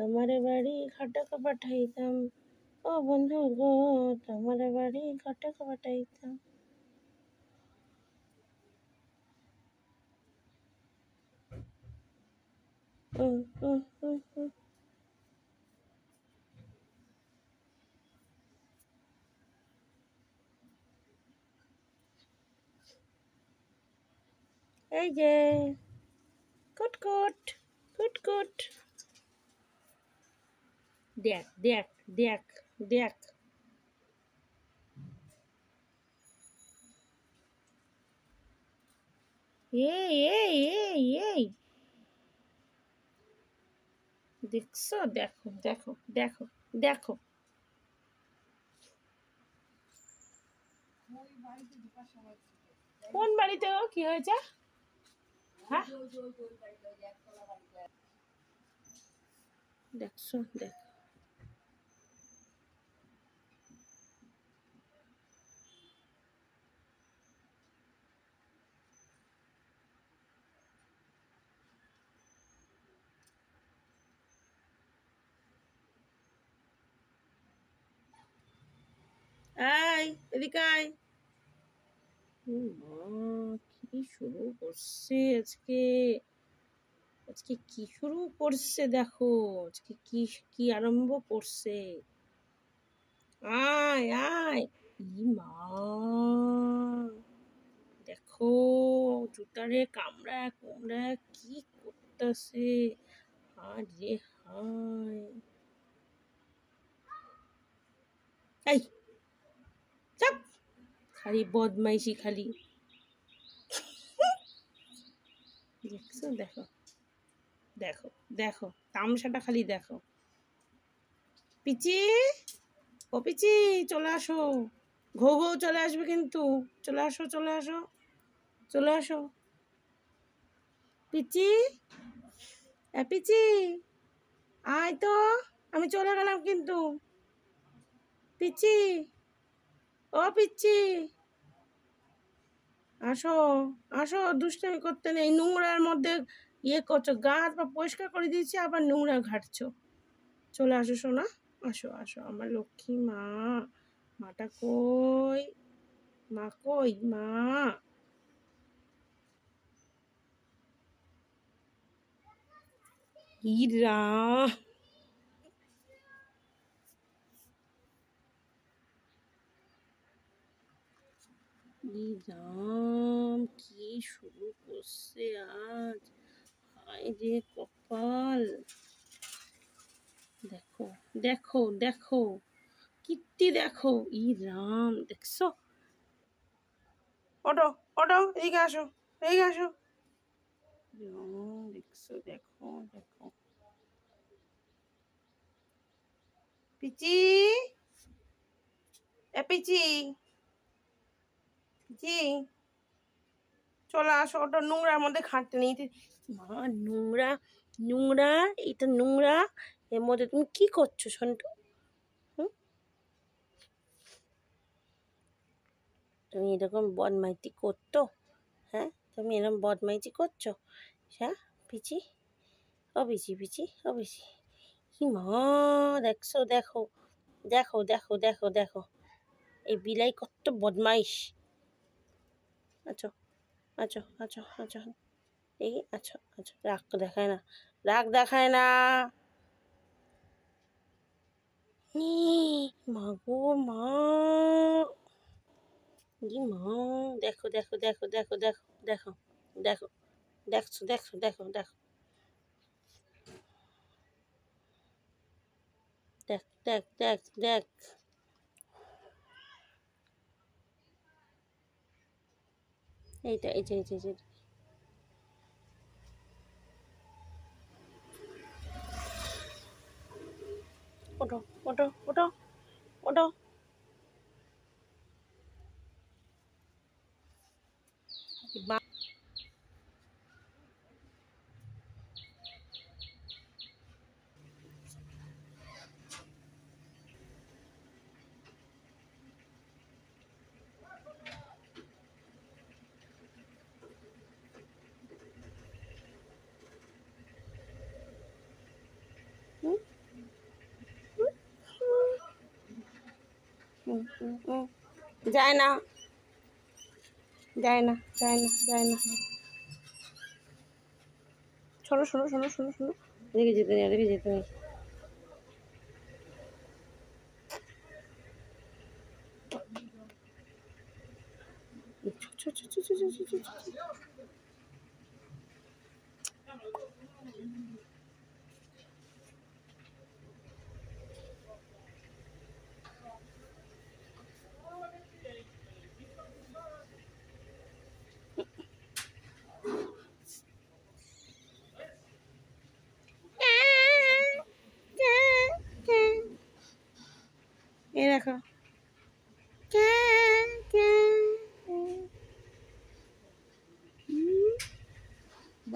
तुम्हारे बाड़ी घटक पठाइतम ओ बंधु गो तुम्हारे बाड़ी घटक पठाइतम Hey, yeah. Good, good. Good, good. দেখ দেখ দেখ দেখ এই এই এই দেখছো দেখো দেখো দেখো দেখো কোন বাড়িতে কি হয়েছে হ্যাঁ? দেখছো দেখো আয় এদিকে আয় কি শুরু করছে আজকে আজকে কি শুরু করছে দেখো আজকে কি কি আরম্ভ করছে আয় আয় মা দেখো জুতারে কামড়া কুমড়া কি করতেছে আরে হায় এই খালি বদমাইশি খালি দেখছো দেখো দেখো দেখো তামসাটা খালি দেখো পিচি ও পিচি চলে আসো ঘৌ চলে আসবে কিন্তু চলে আসো চলে আসো চলে আসো পিচি পিচি আয় তো আমি চলে গেলাম কিন্তু পিচি ও পিচ্ছি আসো আসো দুষ্টামি করতে নেই নোংরার মধ্যে ইয়ে করছো গাছ বা পরিষ্কার করে দিয়েছি আবার নোংরা ঘাটছো চলে আসো সোনা আসো আসো আমার লক্ষ্মী মা মাটা কই মা কই মা ইরা নিজাম কি শুরু করছে আজ হাই রে কপাল দেখো দেখো দেখো কীর্তি দেখো ই রাম দেখছো অটো অটো এইদিকে আসো এইদিকে আসো দেখছো দেখো দেখো পিচি এ পিচি কি চলে আসো ওটা নোংরার মধ্যে খাটতে নেই মা নোংরা নোংরা এটা নোংরা এর মধ্যে তুমি কি করছো সন্টু তুমি এরকম বদমাইতি করতো হ্যাঁ তুমি এরকম বদমাইতি করছো হ্যাঁ পিচি ও পিচি পিচি ও পিচি কি মা দেখছো দেখো দেখো দেখো দেখো দেখো এই বিলাই কত বদমাইশ আছো আছো আছো আছো এই আছো আছো রাগ দেখায় না রাগ দেখায় না মাগো মা মা দেখো দেখো দেখো দেখো দেখো দেখো দেখো দেখছো দেখছো দেখো দেখো দেখ দেখ দেখ দেখ এই তো এই যে এই যে ওঠো ওঠো ওঠো ওঠো বা যায় না যায় না যায় না যায় না শোনো শোনো শোনো শোনো শোনো এদিকে যেতে নেই এদিকে যেতে নেই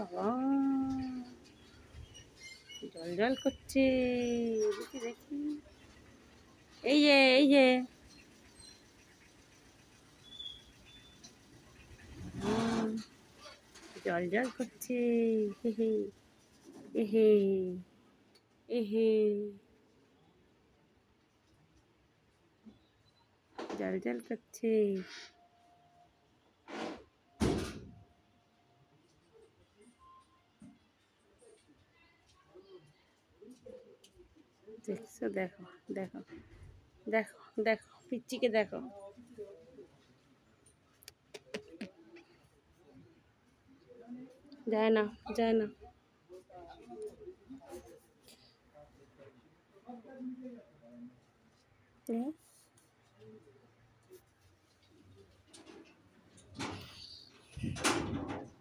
বাবা জল জল করছে দেখি দেখি এই যে এই যে জল জল করছে হেহে এহে এহে জল জল করছে देखो देखो देखो देखो देखो पिच्ची के देखो जाए ना जाए ना